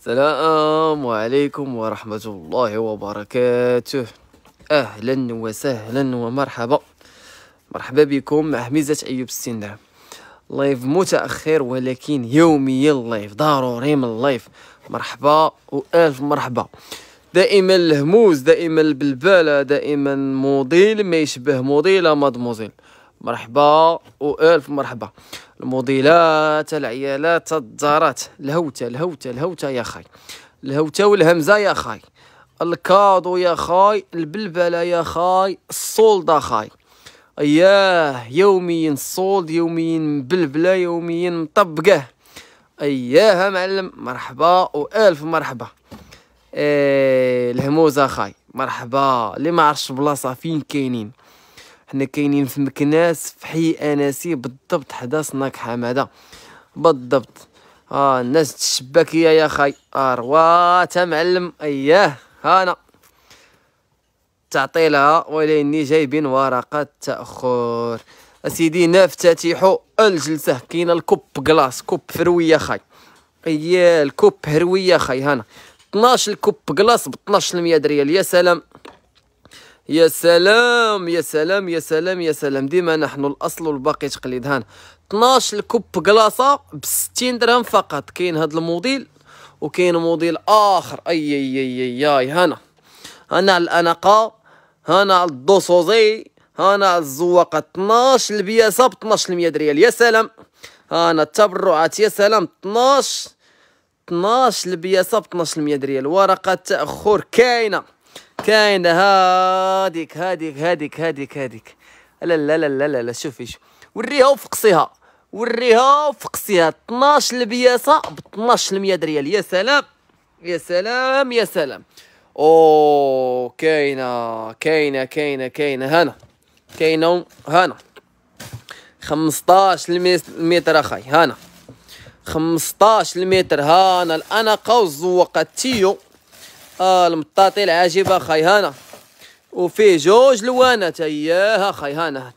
السلام عليكم ورحمة الله وبركاته أهلا وسهلا ومرحبا مرحبا بكم مع حميزة أيوب السنة لايف متأخر ولكن يوميا اللايف ضروري من اللايف مرحبا وألف مرحبا دائما الهموز دائما البلبالة دائما موديل ما يشبه موديل مادموزيل مرحبا وألف مرحبا الموديلات العيالات الدارات الهوتة الهوتة الهوتة يا خاي الهوتة والهمزة يا خاي الكادو يا خاي البلبلة يا خاي الصولدة خاي اياه يوميا صولد يوميا بلبلة يوميا مطبقه اياه معلم مرحبا والف مرحبا إيه الهموزة خاي مرحبا اللي ما عرفش بلاصة فين كاينين حنا كاينين في مكناس في حي اناسي بالضبط حدا سناك حماده بالضبط اه الناس الشباكيه يا خاي اروات معلم اياه هانا تعطيلها وليني جايبين ورقه تاخر اسيدي نفتتح الجلسه كاينه الكوب كلاص كوب يا خاي اياه الكوب هرويه خاي هانا 12 الكوب كلاص ب 12% ريال يا سلام يا سلام يا سلام يا سلام يا سلام ديما نحن الاصل والباقي تقليد هان 12 كوب كلاصه ب 60 درهم فقط كاين هذا الموديل وكاين موديل اخر اي اي اي اي أي هنا هنا الاناقه هنا الدوسوزي هنا الزواقه 12 البياسه ب 1200 ريال يا سلام هنا التبرعات يا سلام 12 12 البياسه ب 1200 ريال ورقه تاخر كاينه كاين هاديك هاديك هاديك هاديك هاديك لا لا لا لا لا, لا شوفي شوف وريها وفقصيها وريها وفقصيها 12 لبياسه ب 12 المية ريال يا سلام يا سلام يا سلام او كاينه كاينه كاينه كاينه هنا كاينه هنا 15 المتر اخاي هنا 15 المتر هنا الاناقه والزوقه تيو آه، المطاطي العاجبه خيهانه وفيه جوج لوانات اياها خيهانه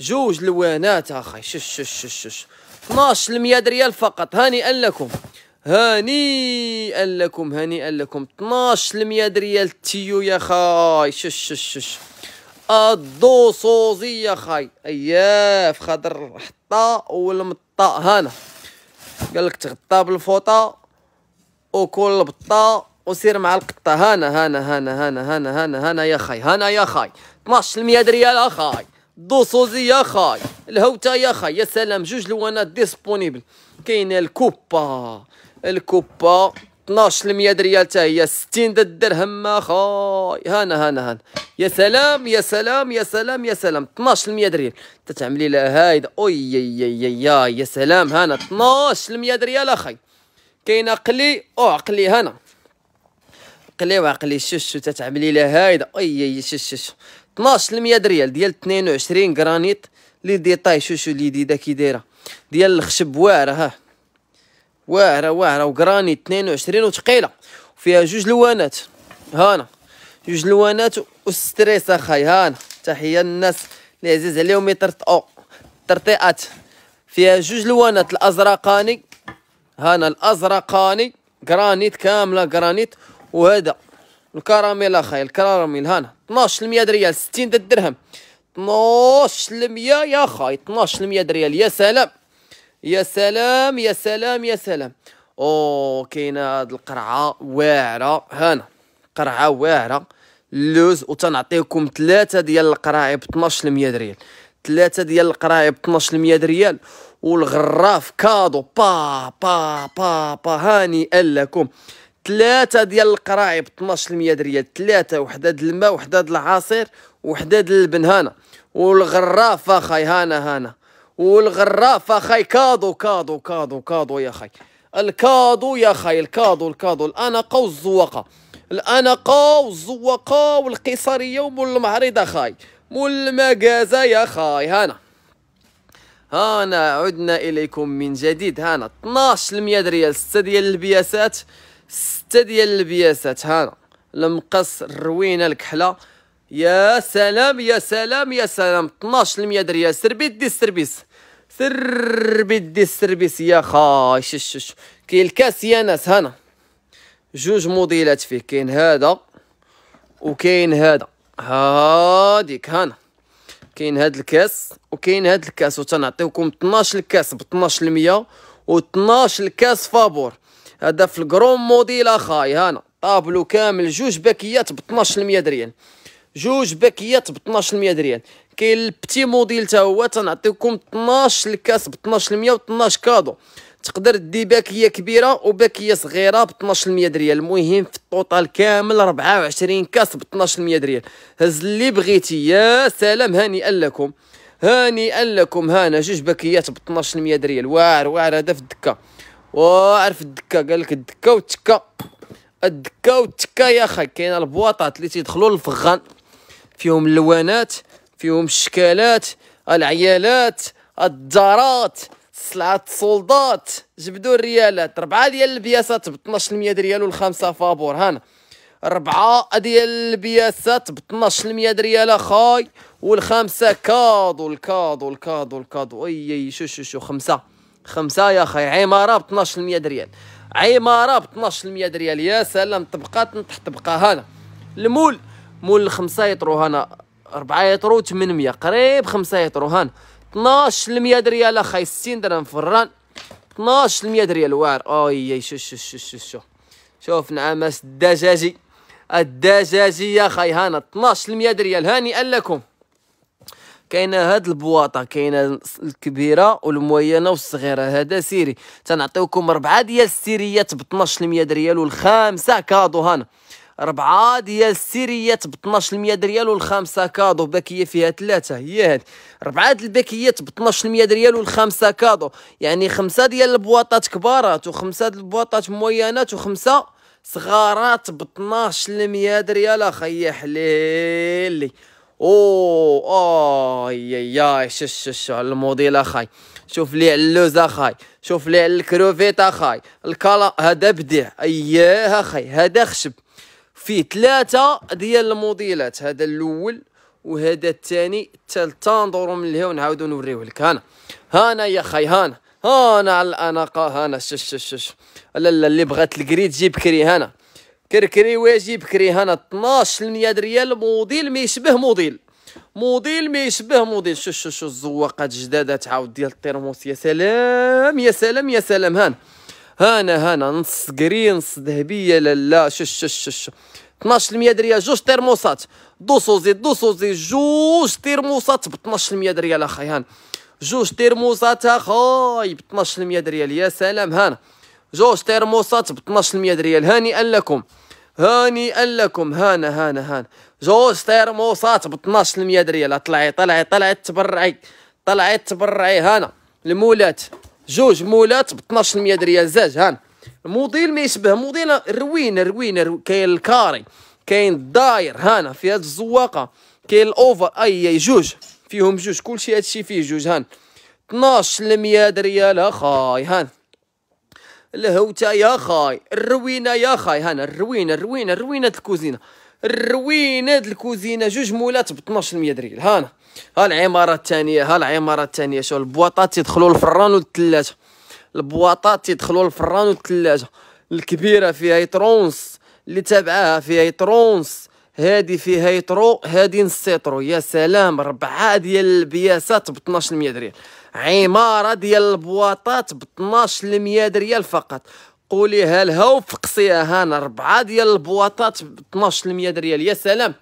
جوج لوانات اخي شش شش شش شش 12% ريال فقط هنيئا لكم هنيئا لكم هنيئا لكم 12% ريال تيو يا خاي شش شش شش صوزي يا خاي اياف خضر حطا والمطا هانا قالك تغطا تغطى بالفوطه وكل بطه وسير مع القطه هانا هانا هانا هانا هانا هانا هانا يا خاي هانا يا خاي 12% ريال اخاي دوسوزي يا خاي الهوتا يا خاي يا سلام جوج لوانات ديسبونيبل كاينه الكوبا الكوبا 12% ريال تا هي 60 درهم اخاي هانا هانا هانا يا سلام يا سلام يا سلام يا سلام 12% ريال تتعملي لها هايدا اوي يا يا يا يا سلام هانا 12% ريال اخاي كاينه قلي او عقلي هانا عقلي وعقلي شش وتتعملي لها هايدا اي اي شش شش المية دريال ديال 22 غرانيت لي ديطاي شوشو لي ديدا كي دايره ديال الخشب واعره ها واعره واعره وغرانيت 22 وثقيله وفيها جوج لوانات هانا جوج لوانات وستريس اخاي هانا تحيه للناس اللي عزيز عليهم او ترطيئات فيها جوج لوانات الازرقاني هانا الازرقاني غرانيت كامله غرانيت وهذا الكراميل اخاي الكراميل هانا 12% ريال 60 درهم 12% يا خاي 12% ريال يا سلام يا سلام يا سلام يا سلام او كاينه هاد القرعه واعره هنا قرعه واعره اللوز وتنعطيكم ثلاثه ديال القراعي ب 12% ريال ثلاثه ديال القراعي ب 12% ريال والغراف كادو با با با با هاني لكم ثلاثه ديال القراعي ب 12% ريال ثلاثه وحده د الماء وحده د العصير وحده د اللبن هانا والغراف اخاي هانا هانا والغراف اخاي كادو كادو كادو كادو يا خاي الكادو يا خاي الكادو الكادو الأناقة والزواقه الأناقة والزواقه والقيصريه المعرضة اخاي مول المكازا يا خاي هانا هانا عدنا اليكم من جديد هانا 12% ريال 6 ديال البياسات ستة ديال البياسات هانا المقص الروينه الكحله يا سلام يا سلام يا سلام 12% دريا سربي دي السربيس سربي دي السربيس يا خاي شش كاين الكاس يا ناس هانا جوج موديلات فيه كاين هذا وكاين هذا هاديك هانا كاين هاد الكاس وكاين هاد الكاس وتنعطيوكم 12 الكاس ب 12% و 12 الكاس فابور هذا في الكرون موديل اخاي هنا طابلو كامل جوج باكيات ب 12% ريال جوج باكيات ب 12% ريال كاين البتي موديل تا هو تنعطيكم 12 الكاس ب 12% و 12 كادو تقدر دي باكيه كبيره وباكيه صغيره ب 12% ريال المهم في الطوطال كامل 24 كاس ب 12% ريال هز اللي بغيتي يا سلام هنيئا لكم هنيئا لكم هانا جوج باكيات ب 12% ريال واعر واعر هذا في الدكه وعرف الدكه قال لك الدكه والتكه الدكه والتكه يا اخي كاين البواطات اللي تيدخلوا للفغان فيهم اللوانات فيهم الشكالات العيالات الدارات سلعات السولدات جبدوا الريالات ربعة ديال البياسات ب 12% ريال والخمسة فابور هانا ربعة ديال البياسات ب 12% ريال اخاي والخمسة كادو الكادو الكادو الكادو اي اي شو شو شو خمسة خمسه يا خي عماره ب 12% ريال عماره ب 12% ريال يا سلام طبقه تحت طبقه هنا المول مول الخمسه يطرو هنا 4 يطرو 800 قريب خمسة يطرو هنا 12% ريال أخي 60 درهم في الران 12% ريال واعر أوي شو شو شو شو شو شوف نعمس الدجاجي الدجاجي يا خي هنا 12% ريال قال لكم كاينه هاد البواطه كاينه الكبيره والموينه والصغيره هذا سيري تنعطيوكم ربعه ديال السيريات ب 12% ريال والخامسه كادو هنا ربعة ديال السيريات ب 12% ريال والخامسة كادو باكية فيها ثلاثة هي هاد ربعة الباكيات ب 12% ريال والخامسة كادو يعني خمسة ديال البواطات كبارات وخمسة ديال البواطات موينات وخمسة صغارات ب 12% ريال اخي يا حليلي اوه اوه يا شو شو شو على الموديل اخاي شوف لي على اللوز اخاي شوف لي على الكروفيت اخاي الكالا هذا بديع اياه اخاي هذا خشب فيه ثلاثة ديال الموديلات هذا الاول وهذا الثاني الثالث ندورو من لهيه ونعاودو نوريوه لك هانا هانا يا خاي هانا هانا على الاناقه هانا شش شش شش لا لا اللي بغات الكري تجيب كري هانا كركري واجي بكري هنا 12 ريال موديل ما يشبه موديل موديل ما يشبه موديل شو شو شو الزواقات جداده تعاود ديال الترموس يا سلام يا سلام يا سلام هان هانا هانا نص كري نص ذهبيه لا لا شو شو شو شو 1200 ريال جوج ترموسات دوسو زيد جوج ترموسات ب 1200 ريال اخاي هان جوج ترموسات اخاي ب 1200 ريال يا سلام هان جوج ترموسات ب 1200 ريال هانئا لكم هانئا لكم هانا هانا هانا جوج تيرموسات ب 12% ريال طلعي طلعي طلعي تبرعي طلعي تبرعي هانا المولات جوج مولات ب 12% ريال زاج هان الموديل ما يشبه موديل روينه روينه كاين الكاري كاين الداير هانا فيها الزواقه كاين الاوفر اي جوج فيهم جوج كلشي هادشي فيه جوج هان 12% ريال اخاي هان الهوته يا خاي الروينه يا خاي هنا الروينه الروينه الروينه الكوزينه الروينه الكوزينه جوج مولات ب 12 دريل هنا ها العماره الثانيه ها العماره الثانيه شو البواطات تيدخلوا الفران والثلاجه البواطات تيدخلوا الفران والثلاجه الكبيره فيها يترونس اللي تابعاها فيها يترونس هادي فيها يترو هادي نص يا سلام ربعه ديال البياسات ب 12 دريل عماره ديال البواطات ب 12 المية ريال فقط قوليها لها وفقسيها هانا ربعه ديال البواطات ب 12 المية ريال يا سلام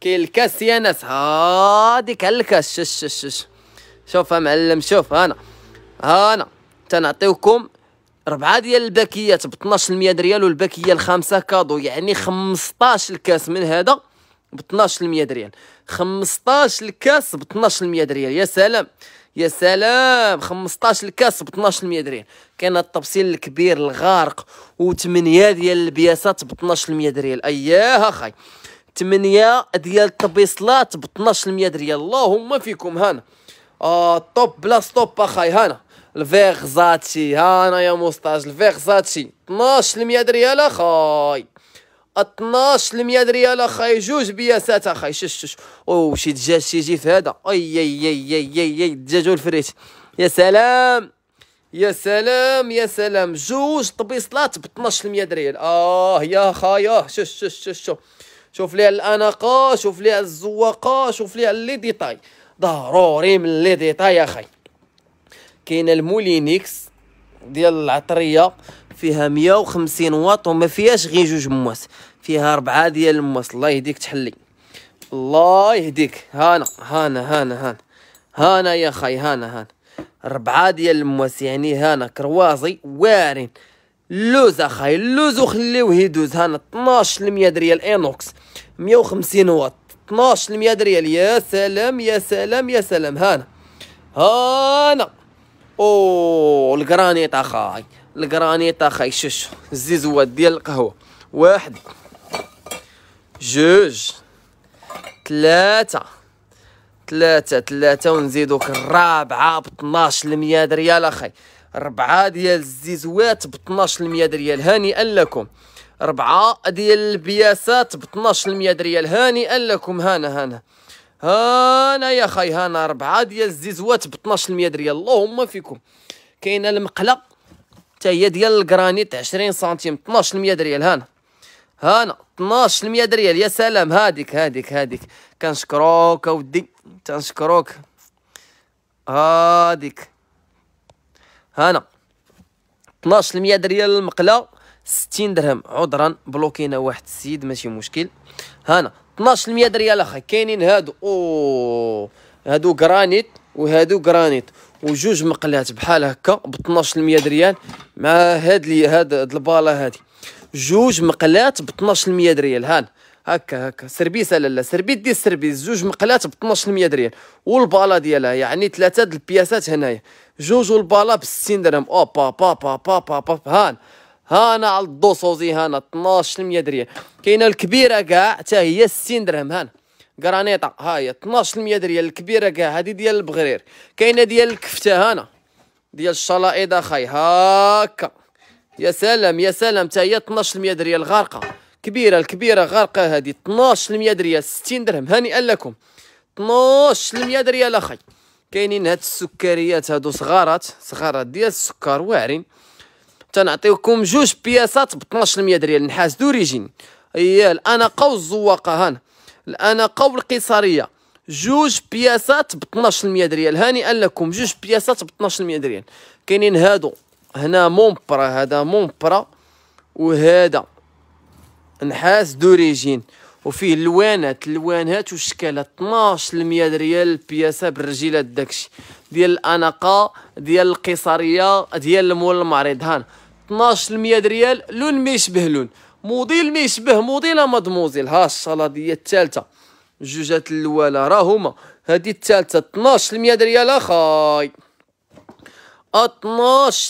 كاين الكاس يا ناس هاديك على الكاس شش شش شش شوف معلم شوف هانا هانا تنعطيوكم ربعه ديال الباكيات ب 12 المية ريال والباكيه الخامسه كادو يعني 15 الكاس من هذا ب 12 المية ريال 15 الكاس ب 12 المية ريال يا سلام يا سلام 15 الكاس ب 12% درهم كان التبصيل الكبير الغارق و8 ديال البياسات ب 12% درهم اياه خاي 8 ديال الطبيصلات ب 12% درهم اللهم فيكم هنا آه توب بلا ستوب اخاي هنا الفيغزاتي زاتشي يا مستاج الفيغزاتي زاتشي 12% دريال اخاي 12 100 ريال اخاي جوج بياسات اخاي شش او شي دجاج تيجي في هذا اي اي اي اي اي الدجاج والفريت يا سلام يا سلام يا سلام جوج طبيصلات ب 12 100 ريال اه يا خايا شوف شوش شوش شوف شوف ليها الاناقه شوف ليها الزواقه شوف ليها لي ديتاي ضروري من لي ديتاي اخاي كاين المولينيكس ديال العطريه فيها 150 واط وما فيهاش غير جوج مواس فيها أربعة ديال المواس الله يهديك تحلي الله يهديك هانا هانا هانا هانا هانا يا خاي هانا هانا ربعة ديال المواس يعني هانا كروازي وارين لوز اخاي لوز وخليوه يدوز هانا 12 المية ريال اينوكس 150 واط 12 المية ريال يا سلام يا سلام يا سلام هانا هانا اوه الجرانيت اخاي الكرانيطه خيشش الزيزوات ديال القهوه واحد جوج ثلاثة ثلاثة ثلاثة ونزيدوك الرابعة ب 12 المية ريال اخي ربعة ديال الزيزوات ب 12 المية ريال هانئا لكم ربعة ديال البياسات ب 12 المية ريال هانئا لكم هانا هانا هانا يا خي هانا ربعة ديال الزيزوات ب 12 المية ريال اللهم فيكم كاين المقله حتى هي ديال الكرانيت 20 سنتيم 12% ريال هانا هانا 12% ريال يا سلام هاديك هاديك هاديك كنشكروك اودي كنشكروك هاديك هانا 12% ريال المقله 60 درهم عذرا بلوكينا واحد السيد ماشي مشكل هانا 12% ريال اخي كاينين هادو اوه هادو جرانيت وهادو جرانيت وجوج مقلات بحال هكا ب 12% ريال مع هاد لي هاد الباله هادي جوج مقلات ب 12% ريال هان هكا هكا سربيس لا سربيت دي سربيس جوج مقلات ب 12% ريال والباله ديالها يعني ثلاثه د البياسات هنايا جوج والباله ب 60 درهم او با با با با با, با, با هان هانا على الدوسوزي هانا 12% ريال كاينه الكبيره كاع حتى هي 60 درهم هان غرانيطا ها هي 12% ديال الكبيره كاع هذه ديال البغرير كاينه ديال الكفته هنا ديال الشلائط اخاي هاكا يا سلام يا سلام حتى هي 12% ريال غارقه كبيره الكبيره غارقه هذه 12% ريال 60 درهم هنيئا لكم 12% ريال اخاي كاينين هاد السكريات هادو صغارات صغارات ديال السكر واعرين تنعطيوكم جوج بياسات ب 12% ريال نحاس دوريجين ايال انا قوس الزواقه هنا الان قول قيصريه جوج بياسات ب 12% ريال هانئا لكم جوج بياسات ب 12% ريال كاينين هادو هنا مونبرا هذا مونبرا وهذا نحاس دوريجين وفيه اللوانات اللوانات والشكالات 12% ريال بياسه بالرجيلات داكشي ديال الاناقه ديال القيصريه ديال المول المعرض هان 12% ريال لون ما يشبه لون موديل مي يشبه موديل امض موديل ها الشلاضيه الثالثه جوجات الاولى راه هما التالتة الثالثه 12% دريال اخاي 12%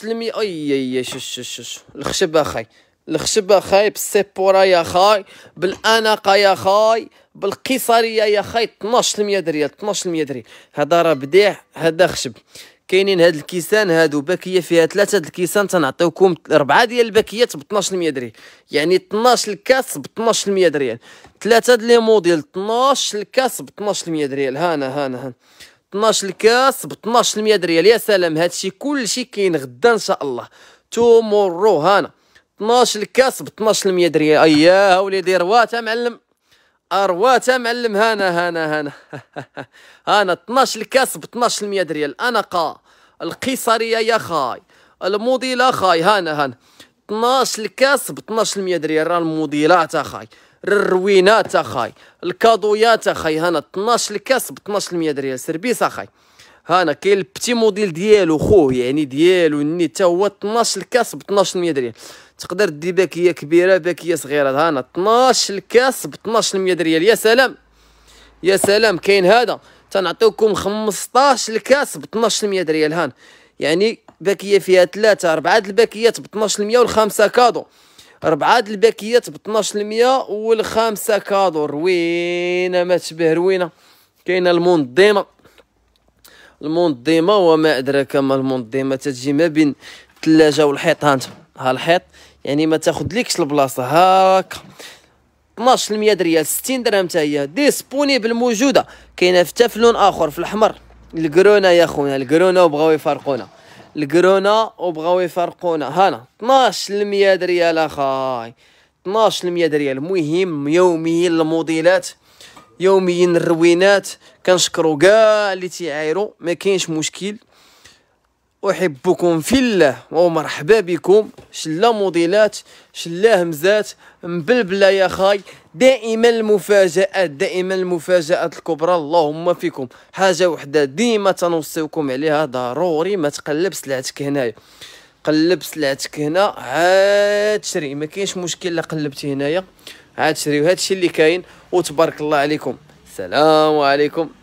اي اي شش شش الخشب اخاي الخشب اخاي بالسيبورا يا خاي بالاناقه يا خاي بالقيصريه يا خاي 12% ريال 12% دريال هذا راه بديع هذا خشب كاينين هاد الكيسان هادو باكيه فيها ثلاثه الكيسان تنعطيوكم اربعه ديال الباكيات ب 1200 درهم يعني 12 الكاس ب 1200 ريال ثلاثه لي موديل 12 الكاس ب 1200 ريال هانا هانا هانا 12 الكاس ب 1200 ريال يا سلام هادشي كلشي كاين غدا ان شاء الله تومورو هانا 12 الكاس ب 1200 ريال اياه وليدي رواه معلم ارواتا معلم هانا هانا هانا هانا 12 الكاس ب 1200 ريال انا قا القيصريه يا خاي الموديلة خاي هانا هانا 12 الكاس ب 1200 ريال راه الموديلات اخاي الروينات اخاي الكادويات اخاي هانا 12 الكاس ب 1200 ريال سربيس اخاي هانا كاين البتي موديل ديالو خوه يعني ديالو ني يعني تا هو 12 الكاس ب 1200 ريال تقدر دي باكيه كبيره باكيه صغيره هانا 12 الكاس ب 12% ريال يا سلام يا سلام كاين هذا تنعطيوكم 15 الكاس ب 12% ريال هان يعني باكيه فيها ثلاثه اربعه الباكيات ب 12% والخمسه كادو اربعه الباكيات ب 12% والخمسه كادو روينه ما تشبه روينه كاينه المنظمه المنظمه وما ادراك ما المنظمه تجي ما بين الثلاجه والحيط هانت ها الحيط يعني ما ليكش البلاصه هاكا 12% دريال 60 درهم حتى هي ديسبونيبل موجوده كاينه حتى في لون اخر في الاحمر الكرونا يا خونا الكرونا وبغاو يفرقونا الكرونا وبغاو يفرقونا هانا 12% دريال اخاي 12% دريال مهم يوميا الموديلات يوميا الروينات كنشكرو كاع اللي تيعايروا ما كاينش مشكل احبكم في الله ومرحبا بكم شلا موديلات شلا همزات مبلبله يا خاي دائما المفاجات دائما المفاجات الكبرى اللهم فيكم حاجه وحده ديما تنوصيكم عليها ضروري ما تقلب سلعتك هنايا قلب سلعتك هنا عاد شري ما كاينش مشكل لا قلبتي هنايا عاد شري وهذا الشيء اللي كاين وتبارك الله عليكم السلام عليكم